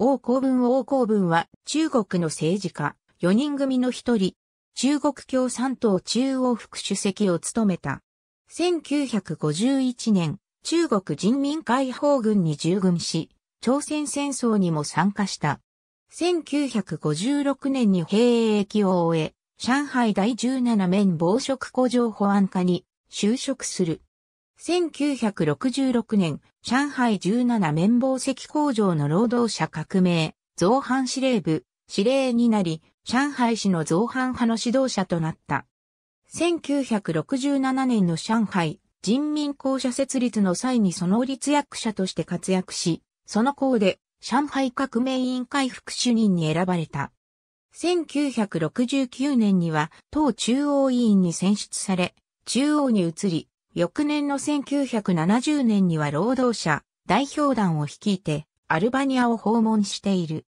王公文王公文は中国の政治家4人組の一人、中国共産党中央副主席を務めた。1951年、中国人民解放軍に従軍し、朝鮮戦争にも参加した。1956年に兵役を終え、上海第17面防食工場保安課に就職する。1966年、上海17綿棒石工場の労働者革命、造反司令部、司令になり、上海市の造反派の指導者となった。1967年の上海人民公社設立の際にその立役者として活躍し、その校で上海革命委員会副主任に選ばれた。1969年には党中央委員に選出され、中央に移り、翌年の1970年には労働者代表団を率いてアルバニアを訪問している。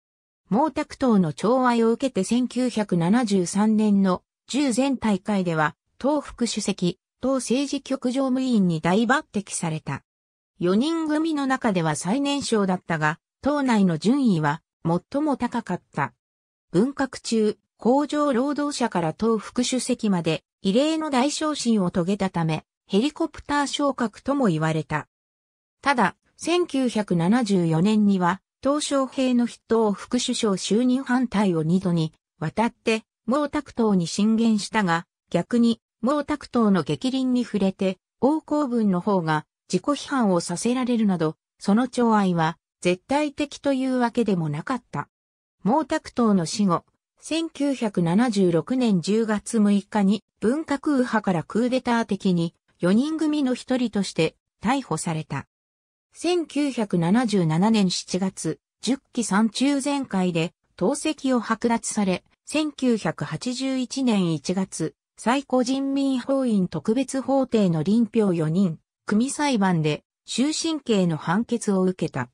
毛沢東の調和を受けて1973年の10前大会では、党副主席、党政治局常務委員に大抜擢された。4人組の中では最年少だったが、党内の順位は最も高かった。文革中、工場労働者から党副主席まで異例の大昇進を遂げたため、ヘリコプター昇格とも言われた。ただ、1974年には、東昇平の筆頭副首相就任反対を二度に渡って、毛沢東に進言したが、逆に毛沢東の激凛に触れて、王公文の方が自己批判をさせられるなど、その寵愛は絶対的というわけでもなかった。毛沢東の死後、1976年10月6日に文化空派からクーデター的に4人組の一人として逮捕された。1977年7月、10期3中全会で、党籍を剥奪され、1981年1月、最高人民法院特別法廷の臨票4人、組裁判で終身刑の判決を受けた。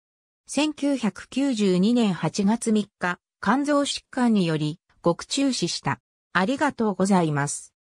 1992年8月3日、肝臓疾患により、獄中死した。ありがとうございます。